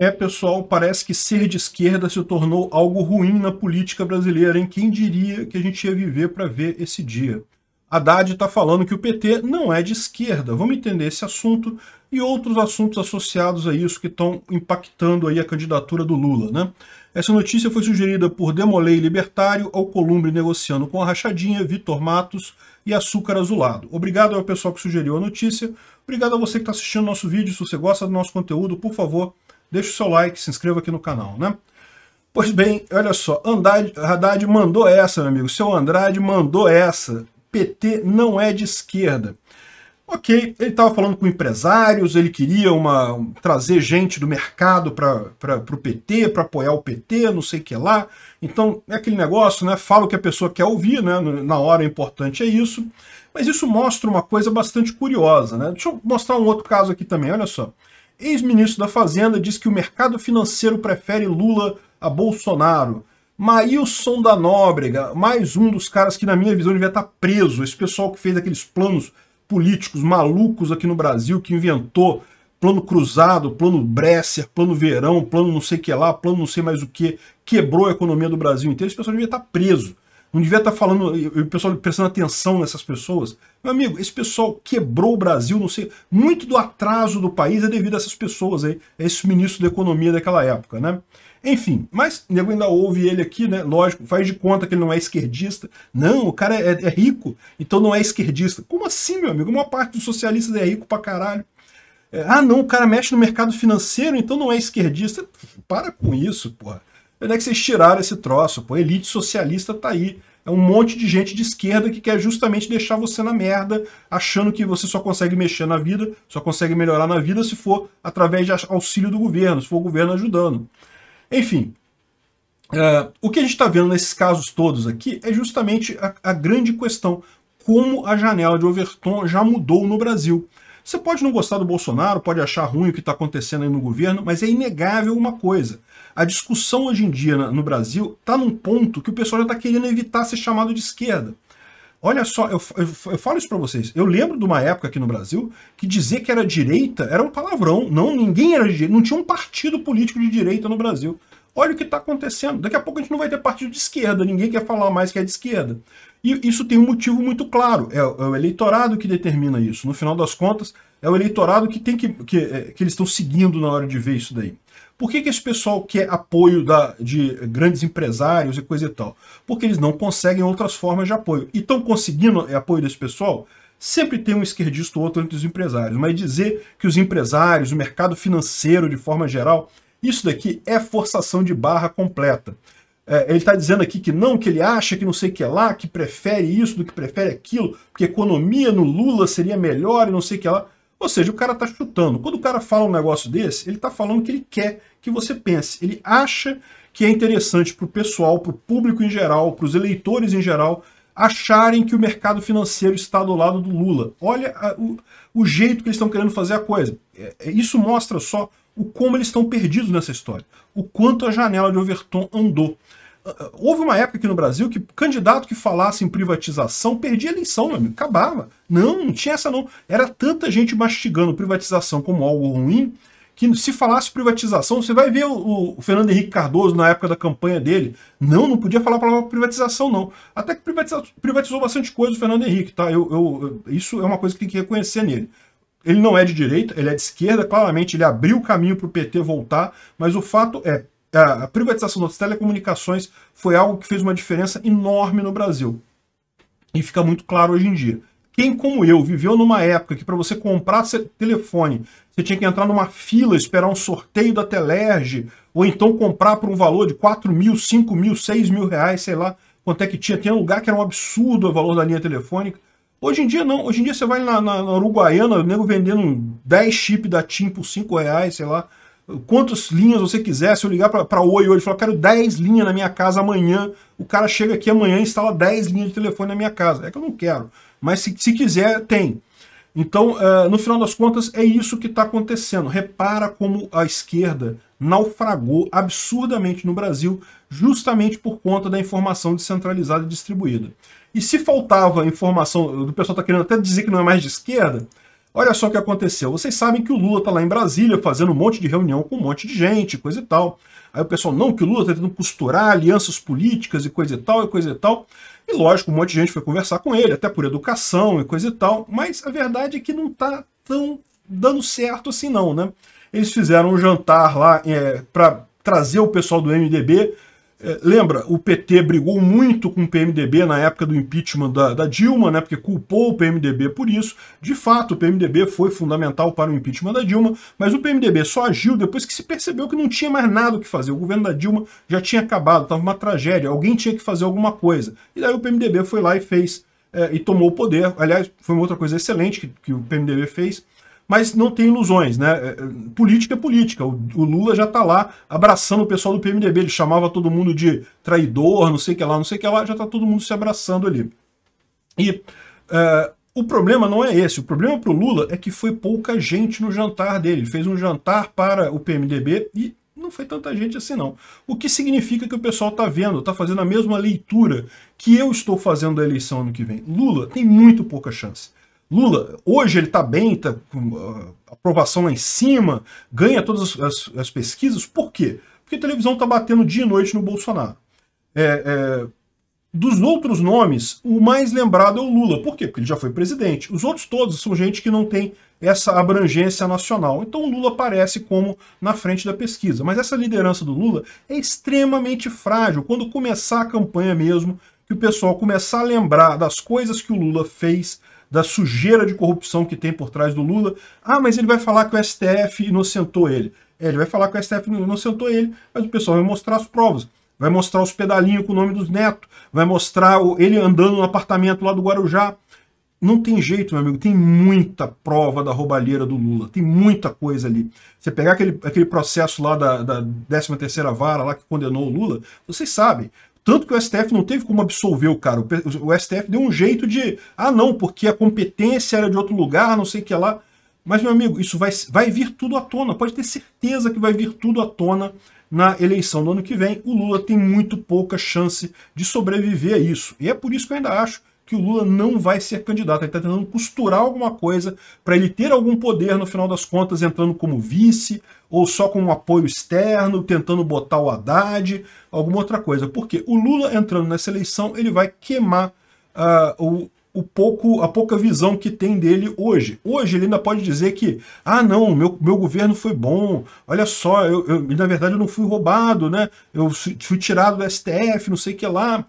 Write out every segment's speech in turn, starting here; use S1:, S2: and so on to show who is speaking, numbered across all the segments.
S1: É, pessoal, parece que ser de esquerda se tornou algo ruim na política brasileira, hein? Quem diria que a gente ia viver para ver esse dia? Haddad está falando que o PT não é de esquerda. Vamos entender esse assunto e outros assuntos associados a isso que estão impactando aí a candidatura do Lula, né? Essa notícia foi sugerida por Demolei Libertário, ao Columbre Negociando com a Rachadinha, Vitor Matos e Açúcar Azulado. Obrigado ao pessoal que sugeriu a notícia. Obrigado a você que está assistindo nosso vídeo. Se você gosta do nosso conteúdo, por favor, deixe o seu like, se inscreva aqui no canal, né? Pois bem, olha só, Andrade, Haddad mandou essa, meu amigo. Seu Andrade mandou essa. PT não é de esquerda. Ok, ele estava falando com empresários, ele queria uma, trazer gente do mercado para o PT, para apoiar o PT, não sei o que lá. Então, é aquele negócio, né? Fala o que a pessoa quer ouvir, né? Na hora é importante é isso. Mas isso mostra uma coisa bastante curiosa, né? Deixa eu mostrar um outro caso aqui também, olha só. Ex-ministro da Fazenda diz que o mercado financeiro prefere Lula a Bolsonaro. Maílson da Nóbrega, mais um dos caras que, na minha visão, devia estar preso. Esse pessoal que fez aqueles planos políticos malucos aqui no Brasil, que inventou plano cruzado, plano Bresser, plano verão, plano não sei o que lá, plano não sei mais o que, quebrou a economia do Brasil inteiro. Esse pessoal devia estar preso. Não devia estar tá falando, o pessoal prestando atenção nessas pessoas. Meu amigo, esse pessoal quebrou o Brasil, não sei. Muito do atraso do país é devido a essas pessoas aí, a é esse ministro da economia daquela época, né? Enfim, mas nego ainda ouve ele aqui, né? Lógico, faz de conta que ele não é esquerdista. Não, o cara é, é rico, então não é esquerdista. Como assim, meu amigo? Uma parte dos socialistas é rico pra caralho. É, ah, não, o cara mexe no mercado financeiro, então não é esquerdista. Para com isso, porra. Onde é que vocês tiraram esse troço? Pô, elite socialista tá aí. É um monte de gente de esquerda que quer justamente deixar você na merda, achando que você só consegue mexer na vida, só consegue melhorar na vida se for através de auxílio do governo, se for o governo ajudando. Enfim, é, o que a gente está vendo nesses casos todos aqui é justamente a, a grande questão, como a janela de Overton já mudou no Brasil. Você pode não gostar do Bolsonaro, pode achar ruim o que está acontecendo aí no governo, mas é inegável uma coisa. A discussão hoje em dia no Brasil está num ponto que o pessoal já está querendo evitar ser chamado de esquerda. Olha só, eu, eu, eu falo isso para vocês. Eu lembro de uma época aqui no Brasil que dizer que era direita era um palavrão. Não, ninguém era de direita. Não tinha um partido político de direita no Brasil. Olha o que está acontecendo. Daqui a pouco a gente não vai ter partido de esquerda, ninguém quer falar mais que é de esquerda. E isso tem um motivo muito claro, é, é o eleitorado que determina isso. No final das contas, é o eleitorado que tem que, que, é, que eles estão seguindo na hora de ver isso daí. Por que, que esse pessoal quer apoio da, de grandes empresários e coisa e tal? Porque eles não conseguem outras formas de apoio. E estão conseguindo é, apoio desse pessoal? Sempre tem um esquerdista ou outro entre os empresários, mas dizer que os empresários, o mercado financeiro de forma geral, isso daqui é forçação de barra completa. É, ele está dizendo aqui que não, que ele acha que não sei o que lá, que prefere isso do que prefere aquilo, Que economia no Lula seria melhor e não sei o que lá. Ou seja, o cara está chutando. Quando o cara fala um negócio desse, ele está falando que ele quer que você pense. Ele acha que é interessante para o pessoal, para o público em geral, para os eleitores em geral, acharem que o mercado financeiro está do lado do Lula. Olha a, o, o, jeito que eles estão querendo fazer a coisa. É, é isso mostra só o como eles estão perdidos nessa história, o quanto a janela de Overton andou. Ah, ah, houve uma época aqui no Brasil que candidato que falasse em privatização perdia a eleição, meu amigo, acabava. Não, não tinha essa não. Era tanta gente mastigando privatização como algo ruim que se falasse privatização, você vai ver o, Fernando Henrique Cardoso na época da campanha dele. Não, não podia falar a palavra privatização, não. Até que privatizou, privatizou bastante coisa o Fernando Henrique, tá? Eu, eu, isso é uma coisa que tem que reconhecer nele ele não é de direita, ele é de esquerda, claramente ele abriu o caminho para o PT voltar, mas o fato é, a privatização das telecomunicações foi algo que fez uma diferença enorme no Brasil. E fica muito claro hoje em dia. Quem, como eu, viveu numa época que para você comprar telefone, você tinha que entrar numa fila, esperar um sorteio da Telerge, ou então comprar por um valor de 4 mil, 5 mil, 6 mil reais, sei lá quanto é que tinha. Tinha um lugar que era um absurdo o valor da linha telefônica. Hoje em dia não, hoje em dia você vai na, na, na Uruguaiana, o nego vendendo 10 chip da TIM por 5 reais, sei lá, quantas linhas você quiser, se eu ligar para o Oi hoje e falar, quero 10 linhas na minha casa amanhã, o cara chega aqui amanhã e instala 10 linhas de telefone na minha casa, é que eu não quero, mas se, se quiser, tem. Então, uh, no final das contas, é isso que está acontecendo. Repara como a esquerda naufragou absurdamente no Brasil, justamente por conta da informação descentralizada e distribuída. E se faltava informação, o pessoal está querendo até dizer que não é mais de esquerda, olha só o que aconteceu. Vocês sabem que o Lula está lá em Brasília fazendo um monte de reunião com um monte de gente, coisa e tal. Aí o pessoal, não, que o Lula está tentando costurar alianças políticas e coisa e tal, e coisa e tal. E lógico, um monte de gente foi conversar com ele, até por educação e coisa e tal. Mas a verdade é que não está tão dando certo assim não, né? Eles fizeram um jantar lá é, para trazer o pessoal do MDB é, lembra, o PT brigou muito com o PMDB na época do impeachment da, da, Dilma, né, porque culpou o PMDB por isso. De fato, o PMDB foi fundamental para o impeachment da Dilma, mas o PMDB só agiu depois que se percebeu que não tinha mais nada o que fazer. O governo da Dilma já tinha acabado, estava uma tragédia, alguém tinha que fazer alguma coisa. E daí o PMDB foi lá e fez, é, e tomou o poder. Aliás, foi uma outra coisa excelente que, que o PMDB fez, mas não tem ilusões, né? É, é, política é política. O, Lula já está lá abraçando o pessoal do PMDB. Ele chamava todo mundo de traidor, não sei o que lá, não sei o que lá. Já está todo mundo se abraçando ali. E uh, o problema não é esse. O problema para o Lula é que foi pouca gente no jantar dele. Ele fez um jantar para o PMDB e não foi tanta gente assim não. O que significa que o pessoal está vendo, está fazendo a mesma leitura que eu estou fazendo da eleição ano que vem. Lula tem muito pouca chance. Lula, hoje ele está bem, está com ah, aprovação lá em cima, ganha todas as, as, as pesquisas. Por quê? Porque a televisão está batendo dia e noite no Bolsonaro. É, é, dos outros nomes, o mais lembrado é o Lula. Por quê? Porque ele já foi presidente. Os outros todos são gente que não tem essa abrangência nacional. Então o Lula aparece como na frente da pesquisa. Mas essa liderança do Lula é extremamente frágil. Quando começar a campanha mesmo, que o pessoal começar a lembrar das coisas que o Lula fez, da sujeira de corrupção que tem por trás do Lula. Ah, mas ele vai falar que o STF inocentou ele. É, ele vai falar que o STF inocentou ele, mas o pessoal vai mostrar as provas. Vai mostrar os pedalinhos com o nome dos netos, vai mostrar ele andando no apartamento lá do Guarujá. Não tem jeito, meu amigo. Tem muita prova da roubalheira do Lula. Tem muita coisa ali. Você pegar aquele, aquele processo lá da, da 13ª vara, lá que condenou o Lula, vocês sabem. Tanto que o STF não teve como absolver o cara. O STF deu um jeito de. Ah, não, porque a competência era de outro lugar, não sei o que lá. Mas, meu amigo, isso vai, vai vir tudo à tona. Pode ter certeza que vai vir tudo à tona na eleição do ano que vem. O Lula tem muito pouca chance de sobreviver a isso. E é por isso que eu ainda acho que o Lula não vai ser candidato. Ele está tentando costurar alguma coisa para ele ter algum poder, no final das contas, entrando como vice, ou só com um apoio externo, tentando botar o Haddad, alguma outra coisa. Porque o Lula entrando nessa eleição, ele vai queimar uh, o, o pouco, a pouca visão que tem dele hoje. Hoje ele ainda pode dizer que, ah não, meu, meu governo foi bom, olha só, eu, eu na verdade eu não fui roubado, né? Eu fui tirado do STF, não sei o que lá.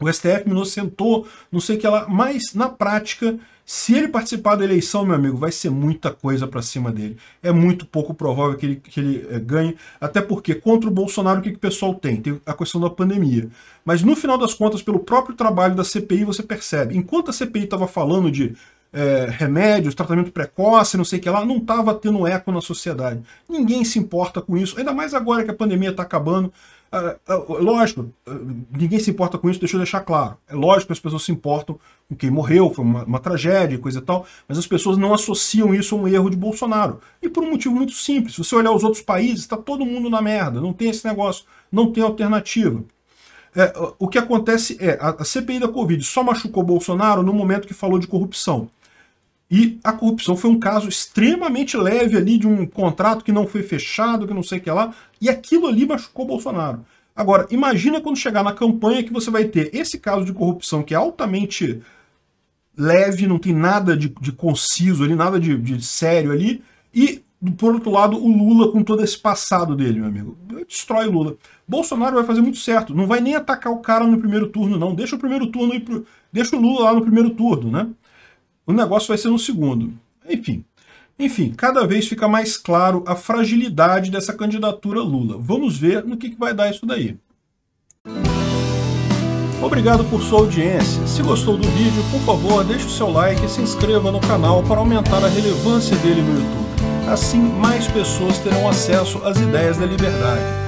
S1: O STF me inocentou, não sei o que lá, mas na prática, se ele participar da eleição, meu amigo, vai ser muita coisa para cima dele. É muito pouco provável que ele, que ele é, ganhe, até porque contra o Bolsonaro o que, que o pessoal tem? Tem a questão da pandemia. Mas no final das contas, pelo próprio trabalho da CPI, você percebe, enquanto a CPI estava falando de é, remédios, tratamento precoce, não sei o que lá, não estava tendo eco na sociedade. Ninguém se importa com isso, ainda mais agora que a pandemia está acabando. É, é lógico, é, ninguém se importa com isso, deixa eu deixar claro. É lógico que as pessoas se importam com quem morreu, foi uma, uma tragédia e coisa e tal, mas as pessoas não associam isso a um erro de Bolsonaro. E por um motivo muito simples: se você olhar os outros países, está todo mundo na merda, não tem esse negócio, não tem alternativa. É, o que acontece é, a CPI da Covid só machucou Bolsonaro no momento que falou de corrupção. E a corrupção foi um caso extremamente leve ali de um contrato que não foi fechado, que não sei o que lá. E aquilo ali machucou Bolsonaro. Agora, imagina quando chegar na campanha que você vai ter esse caso de corrupção que é altamente leve, não tem nada de, de conciso ali, nada de, de sério ali. E, por outro lado, o Lula com todo esse passado dele, meu amigo. Destrói o Lula. Bolsonaro vai fazer muito certo. Não vai nem atacar o cara no primeiro turno, não. Deixa o primeiro turno ir pro... Deixa o Lula lá no primeiro turno, né? o negócio vai ser um segundo. Enfim. Enfim, cada vez fica mais claro a fragilidade dessa candidatura Lula. Vamos ver no que, que vai dar isso daí. Obrigado por sua audiência. Se gostou do vídeo, por favor, deixe o seu like e se inscreva no canal para aumentar a relevância dele no YouTube. Assim, mais pessoas terão acesso às ideias da liberdade